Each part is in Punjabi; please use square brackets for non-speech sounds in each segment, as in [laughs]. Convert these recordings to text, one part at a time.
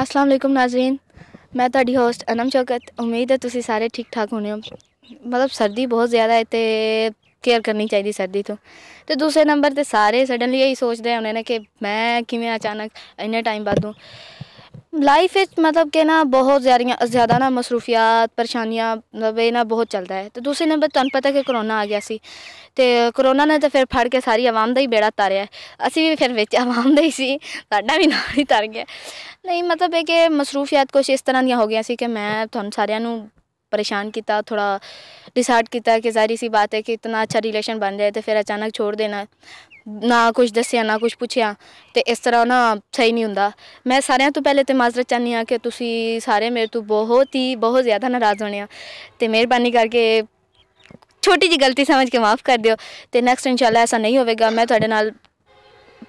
ਅਸਲਾਮ ਵਾਲੇਕਮ ਨਾਜ਼ਰੀਨ ਮੈਂ ਤੁਹਾਡੀ ਹੋਸਟ ਅਨਮ ਚੌਕਤ ਉਮੀਦ ਹੈ ਤੁਸੀਂ ਸਾਰੇ ਠੀਕ ਠਾਕ ਹੋਣੇ ਹੋ ਮਤਲਬ ਸਰਦੀ ਬਹੁਤ ਜ਼ਿਆਦਾ ਹੈ ਤੇ ਕੇਅਰ ਕਰਨੀ ਚਾਹੀਦੀ ਸਰਦੀ ਤੋਂ ਤੇ ਦੂਸਰੇ ਨੰਬਰ ਤੇ ਸਾਰੇ ਸਡਨਲੀ ਇਹ ਸੋਚਦੇ ਹੁੰਦੇ ਨੇ ਕਿ ਮੈਂ ਕਿਵੇਂ ਅਚਾਨਕ ਇੰਨੇ ਟਾਈਮ ਬਾਅਦੋਂ ਲਾਈਫ ਵਿੱਚ ਮਤਲਬ ਕਿ ਨਾ ਬਹੁਤ ਜ਼ਿਆਦੀਆਂ ਜ਼ਿਆਦਾ ਨਾ ਮਸਰੂਫੀਆਂ ਪਰੇਸ਼ਾਨੀਆਂ ਮਤਲਬ ਇਹ ਨਾ ਬਹੁਤ ਚੱਲਦਾ ਹੈ ਤੇ ਦੂਸਰੇ ਨੰਬਰ ਤੁਹਾਨੂੰ ਪਤਾ ਕਿ ਕਰੋਨਾ ਆ ਗਿਆ ਸੀ ਤੇ ਕਰੋਨਾ ਨੇ ਤਾਂ ਫਿਰ ਫੜ ਕੇ ਸਾਰੀ ਆਵਾਮ ਦਾ ਹੀ ਬੇੜਾ ਤਾਰਿਆ ਅਸੀਂ ਵੀ ਫਿਰ ਵਿੱਚ ਆਵਾਮ ਦਾ ਹੀ ਸੀ ਸਾਡਾ ਵੀ ਨਾਲ ਹੀ ਤਰ ਗਿਆ ਨਹੀਂ ਮਤਲਬ ਇਹ ਕਿ ਮਸਰੂਫੀਅਤ ਕੁਝ ਇਸ ਤਰ੍ਹਾਂ ਦੀਆਂ ਹੋ ਗਈਆਂ ਸੀ ਕਿ ਮੈਂ ਤੁਹਾਨੂੰ ਸਾਰਿਆਂ ਨੂੰ ਪਰੇਸ਼ਾਨ ਕੀਤਾ ਥੋੜਾ ਡਿਸਾਈਡ ਕੀਤਾ ਕਿ जारी ਸੀ ਬਾਤ ਹੈ ਕਿ ਇਤਨਾ ਅੱਛਾ ਰਿਲੇਸ਼ਨ ਬਣ ਜਾਏ ਤੇ ਫਿਰ ਅਚਾਨਕ ਛੋੜ ਦੇਣਾ ਨਾ ਕੁਝ ਦੱਸਿਆ ਨਾ ਕੁਝ ਪੁੱਛਿਆ ਤੇ ਇਸ ਤਰ੍ਹਾਂ ਨਾ ਸਹੀ ਨਹੀਂ ਹੁੰਦਾ ਮੈਂ ਸਾਰਿਆਂ ਤੋਂ ਪਹਿਲੇ ਤੇ ਮਾਜ਼ਰਤ ਚਾਹਨੀ ਆ ਕਿ ਤੁਸੀਂ ਸਾਰੇ ਮੇਰੇ ਤੋਂ ਬਹੁਤ ਹੀ ਬਹੁਤ ਜ਼ਿਆਦਾ ਨਾਰਾਜ਼ ਹੋਣਿਆ ਤੇ ਮਿਹਰਬਾਨੀ ਕਰਕੇ ਛੋਟੀ ਜੀ ਗਲਤੀ ਸਮਝ ਕੇ ਮਾਫ ਕਰ ਦਿਓ ਤੇ ਨੈਕਸਟ ਇਨਸ਼ਾਅੱਲਾ ਐਸਾ ਨਹੀਂ ਹੋਵੇਗਾ ਮੈਂ ਤੁਹਾਡੇ ਨਾਲ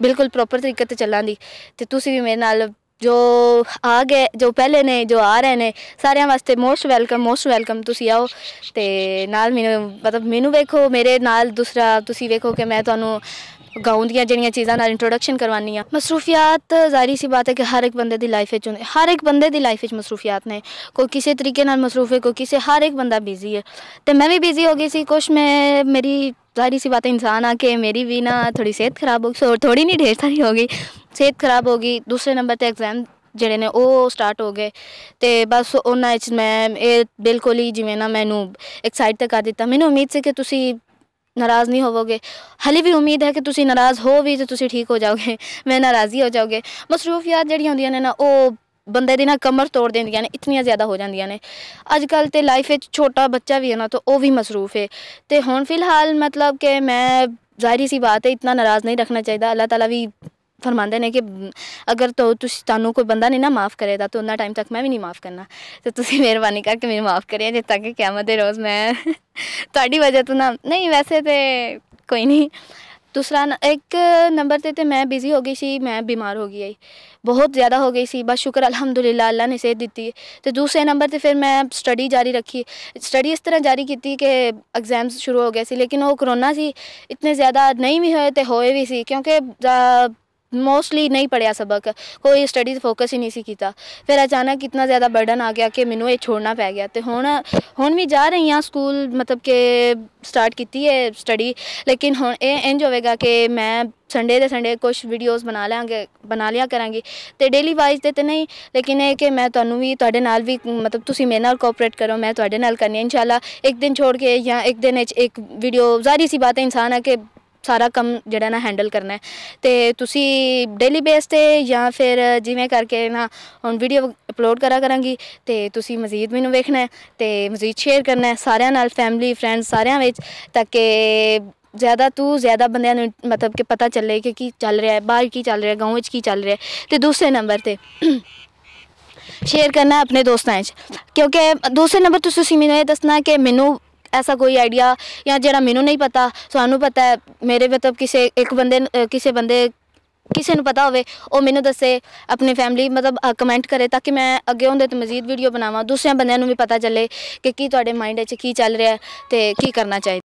ਬਿਲਕੁਲ ਪ੍ਰੋਪਰ ਤਰੀਕੇ ਤੇ ਚੱਲਾਂਗੀ ਤੇ ਤੁਸੀਂ ਵੀ ਮੇਰੇ ਨਾਲ ਜੋ ਆ ਗਏ ਜੋ ਪਹਿਲੇ ਨੇ ਜੋ ਆ ਰਹੇ ਨੇ ਸਾਰਿਆਂ ਵਾਸਤੇ ਮੋਸਟ ਵੈਲਕਮ ਮੋਸਟ ਵੈਲਕਮ ਤੁਸੀਂ ਆਓ ਤੇ ਨਾਲ ਮੈਨੂੰ ਮਤਲਬ ਮੈਨੂੰ ਵੇਖੋ ਮੇਰੇ ਨਾਲ ਦੂਸਰਾ ਤੁਸੀਂ ਵੇਖੋ ਕਿ ਮੈਂ ਤੁਹਾਨੂੰ ਗਾਉਂ ਦੀਆਂ ਜਿਹੜੀਆਂ ਚੀਜ਼ਾਂ ਨਾਲ ਇੰਟਰੋਡਕਸ਼ਨ ਕਰਵਾਨੀ ਆ ਮਸਰੂਫੀਅਤ ਜ਼ਾਰੀ ਸੀ ਬਾਤ ਹੈ ਕਿ ਹਰ ਇੱਕ ਬੰਦੇ ਦੀ ਲਾਈਫ ਵਿੱਚ ਹੁੰਦੇ ਹਰ ਇੱਕ ਬੰਦੇ ਦੀ ਲਾਈਫ ਵਿੱਚ ਮਸਰੂਫੀਅਤ ਨੇ ਕੋਈ ਕਿਸੇ ਤਰੀਕੇ ਨਾਲ ਮਸਰੂਫ ਹੈ ਕੋਈ ਕਿਸੇ ਹਰ ਇੱਕ ਬੰਦਾ ਬਿਜ਼ੀ ਹੈ ਤੇ ਮੈਂ ਵੀ ਬਿਜ਼ੀ ਹੋ ਗਈ ਸੀ ਕੁਛ ਮੈਂ ਮੇਰੀ ਜ਼ਾਰੀ ਸੀ ਬਾਤ ਹੈ ਇਨਸਾਨ ਆ ਕਿ ਮੇਰੀ ਵੀ ਨਾ ਥੋੜੀ ਸਿਹਤ ਖਰਾਬ ਹੋ ਗਈ ਸੋ ਥੋੜੀ ਨਹੀਂ ਢੇਰ ਸਾਰੀ ਹੋ ਗਈ ਸਿਹਤ ਖਰਾਬ ਹੋ ਗਈ ਦੂਸਰੇ ਨੰਬਰ ਤੇ ਐਗਜ਼ਾਮ ਜਿਹੜੇ ਨੇ ਉਹ ਸਟਾਰਟ ਹੋ ਗਏ ਤੇ ਬਸ ਉਹਨਾਂ ਵਿੱਚ ਮੈਂ ਇਹ ਬਿਲਕੁਲ ਹੀ ਜਿਵੇਂ ਨਾ ਮੈਨੂੰ ਐਕਸਾਈਟ ਤੇ ਕਰ ਦਿੱਤਾ ਮੈਨੂੰ ਉਮੀਦ ਸੀ ਕਿ ਤੁਸੀਂ ਨਾਰਾਜ਼ ਨਹੀਂ ਹੋਵੋਗੇ ਹਲੇ ਵੀ ਉਮੀਦ ਹੈ ਕਿ ਤੁਸੀਂ ਨਾਰਾਜ਼ ਹੋ ਵੀ ਤੇ ਤੁਸੀਂ ਠੀਕ ਹੋ ਜਾਓਗੇ [laughs] ਮੈਂ ਨਾਰਾਜ਼ੀ ਹੋ ਜਾਓਗੇ ਮਸਰੂਫੀਅਤ ਜਿਹੜੀਆਂ ਹੁੰਦੀਆਂ ਨੇ ਨਾ ਉਹ ਬੰਦੇ ਦੀ ਨਾ ਕਮਰ ਤੋੜ ਦਿੰਦੀਆਂ ਨੇ ਇਤਨੀਆਂ ਜ਼ਿਆਦਾ ਹੋ ਜਾਂਦੀਆਂ ਨੇ ਅੱਜ ਕੱਲ ਤੇ ਲਾਈਫ ਵਿੱਚ ਛੋਟਾ ਬੱਚਾ ਵੀ ਹੈ ਨਾ ਤਾਂ ਉਹ ਵੀ ਮਸਰੂਫ ਹੈ ਤੇ ਹੁਣ ਫਿਲਹਾਲ ਮਤਲਬ ਕਿ ਮੈਂ ਜ਼ਾਹਿਰੀ ਸੀ ਬਾਤ ਹੈ ਇਤਨਾ ਨਾਰਾਜ਼ ਨਹੀਂ ਰੱਖਣਾ ਚਾਹੀਦਾ ਅੱਲਾਹ ਤਾਲਾ ਵੀ ਫਰਮਾਉਂਦੇ ਨੇ ਕਿ ਅਗਰ ਤੋ ਤੁਸੀਂ ਤੁਹਾਨੂੰ ਕੋਈ ਬੰਦਾ ਨਹੀਂ ਨਾ ਮਾਫ ਕਰੇਗਾ ਤਾਂ ਉਹਨਾਂ ਟਾਈਮ ਤੱਕ ਮੈਂ ਵੀ ਨਹੀਂ ਮਾਫ ਕਰਨਾ ਤੇ ਤੁਸੀਂ ਮਿਹਰਬਾਨੀ ਕਰਕੇ ਮੈਨੂੰ ਮਾਫ ਕਰਿਆ ਜੇ ਤੱਕ ਕਿ ਕਿਆਮਤ ਦੇ ਰੋਜ਼ ਮੈਂ [laughs] ਤੁਹਾਡੀ ਵਜ੍ਹਾ ਤੋਂ ਨਾ ਨਹੀਂ ਵੈਸੇ ਤੇ ਕੋਈ ਨਹੀਂ ਦੂਸਰਾ ਇੱਕ ਨੰਬਰ ਤੇ ਤੇ ਮੈਂ ਬਿਜ਼ੀ ਹੋ ਗਈ ਸੀ ਮੈਂ ਬਿਮਾਰ ਹੋ ਗਈ ਬਹੁਤ ਜ਼ਿਆਦਾ ਹੋ ਗਈ ਸੀ ਬਸ ਸ਼ੁਕਰ ਅਲਹਮਦੁਲਿਲਾ ਅੱਲਾ ਨੇ ਸਿਹਤ ਦਿੱਤੀ ਤੇ ਦੂਸਰੇ ਨੰਬਰ ਤੇ ਫਿਰ ਮੈਂ ਸਟੱਡੀ ਜਾਰੀ ਰੱਖੀ ਸਟੱਡੀ ਇਸ ਤਰ੍ਹਾਂ ਜਾਰੀ ਕੀਤੀ ਕਿ ਐਗਜ਼ਾਮਸ ਸ਼ੁਰੂ ਹੋ ਗਏ ਸੀ ਲੇਕਿਨ ਉਹ ਕਰੋਨਾ ਸੀ ਇਤਨੇ ਜ਼ਿਆਦਾ ਨਹੀਂ ਵੀ ਹੋਏ ਤੇ ਹੋਏ ਵੀ ਸੀ ਕਿਉਂਕਿ ਮੋਸਟਲੀ ਨਹੀਂ ਪੜਿਆ ਸਬਕ ਕੋਈ ਸਟੱਡੀ ਤੇ ਫੋਕਸ ਹੀ ਨਹੀਂ ਸੀ ਕੀਤਾ ਫਿਰ ਅਚਾਨਕ ਕਿੰਨਾ ਜ਼ਿਆਦਾ ਬਰਡਨ ਆ ਗਿਆ ਕਿ ਮੈਨੂੰ ਇਹ ਛੋੜਨਾ ਪੈ ਗਿਆ ਤੇ ਹੁਣ ਹੁਣ ਵੀ ਜਾ ਰਹੀ ਹਾਂ ਸਕੂਲ ਮਤਲਬ ਕਿ ਸਟਾਰਟ ਕੀਤੀ ਹੈ ਸਟੱਡੀ ਲੇਕਿਨ ਹੁਣ ਇਹ ਇੰਜ ਹੋਵੇਗਾ ਕਿ ਮੈਂ ਸੰਡੇ ਦੇ ਸੰਡੇ ਕੁਝ ਵੀਡੀਓਜ਼ ਬਣਾ ਲਾਂਗੇ ਬਣਾ ਲਿਆ ਕਰਾਂਗੇ ਤੇ ਡੇਲੀ ਵਾਈਜ਼ ਤੇ ਤੇ ਨਹੀਂ ਲੇਕਿਨ ਇਹ ਕਿ ਮੈਂ ਤੁਹਾਨੂੰ ਵੀ ਤੁਹਾਡੇ ਨਾਲ ਵੀ ਮਤਲਬ ਤੁਸੀਂ ਮੇਰੇ ਨਾਲ ਕੋਆਪਰੇਟ ਕਰੋ ਮੈਂ ਤੁਹਾਡੇ ਨਾਲ ਕਰਨੀ ਇਨਸ਼ਾਅੱਲਾ ਇੱਕ ਦਿਨ ਛੋੜ ਕੇ ਜਾਂ ਇੱਕ ਦਿਨ ਵਿੱਚ ਇੱਕ ਵੀਡੀਓ ਜ਼ਾਰੀ ਸੀ ਬਾਤ ਹੈ ਇਨਸਾਨ ਹੈ ਕਿ ਸਾਰਾ ਕੰਮ ਜਿਹੜਾ ਨਾ ਹੈਂਡਲ ਕਰਨਾ ਹੈ ਤੇ ਤੁਸੀਂ ਡੇਲੀ ਬੇਸ ਤੇ ਜਾਂ ਫਿਰ ਜਿਵੇਂ ਕਰਕੇ ਨਾ ਹੁਣ ਵੀਡੀਓ ਅਪਲੋਡ ਕਰਾ ਕਰਾਂਗੀ ਤੇ ਤੁਸੀਂ ਮਜ਼ੀਦ ਮੈਨੂੰ ਵੇਖਣਾ ਹੈ ਤੇ ਮਜ਼ੀਦ ਸ਼ੇਅਰ ਕਰਨਾ ਹੈ ਸਾਰਿਆਂ ਨਾਲ ਫੈਮਿਲੀ ਫਰੈਂਡਸ ਸਾਰਿਆਂ ਵਿੱਚ ਤਾਂ ਕਿ ਜ਼ਿਆਦਾ ਤੋਂ ਜ਼ਿਆਦਾ ਬੰਦਿਆਂ ਨੂੰ ਮਤਲਬ ਕਿ ਪਤਾ ਚੱਲੇ ਕਿ ਕੀ ਚੱਲ ਰਿਹਾ ਹੈ ਬਾਹਰ ਕੀ ਚੱਲ ਰਿਹਾ ਹੈ ਗਾਉਂ ਵਿੱਚ ਕੀ ਚੱਲ ਰਿਹਾ ਹੈ ਤੇ ਦੂਸਰੇ ਨੰਬਰ ਤੇ ਸ਼ੇਅਰ ਕਰਨਾ ਆਪਣੇ ਦੋਸਤਾਂ ਵਿੱਚ ਕਿਉਂਕਿ ਦੂਸਰੇ ਨੰਬਰ ਤੁਸੀਂ ਮੈਨੂੰ ਇਹ ਦੱਸਣਾ ਕਿ ਮੈਨੂੰ ਐਸਾ ਕੋਈ ਆਈਡੀਆ ਜਾਂ ਜਿਹੜਾ ਮੈਨੂੰ ਨਹੀਂ ਪਤਾ ਸਾਨੂੰ ਪਤਾ ਹੈ ਮੇਰੇ ਮਤਲਬ ਕਿਸੇ ਇੱਕ ਬੰਦੇ ਕਿਸੇ ਬੰਦੇ ਕਿਸੇ ਨੂੰ ਪਤਾ ਹੋਵੇ ਉਹ ਮੈਨੂੰ ਦੱਸੇ ਆਪਣੀ ਫੈਮਿਲੀ ਮਤਲਬ ਕਮੈਂਟ ਕਰੇ ਤਾਂ ਕਿ ਮੈਂ ਅੱਗੇ ਹੁੰਦੇ ਤੇ ਮਜ਼ੀਦ ਵੀਡੀਓ ਬਣਾਵਾਂ ਦੂਸਰਿਆਂ ਬੰਦਿਆਂ ਨੂੰ ਵੀ ਪਤਾ ਚੱਲੇ ਕਿ ਕੀ ਤੁਹਾਡੇ ਮਾਈਂਡ 'ਚ ਕੀ ਚੱਲ ਰਿਹਾ ਹੈ ਤੇ ਕੀ ਕਰਨਾ ਚਾਹੀਦਾ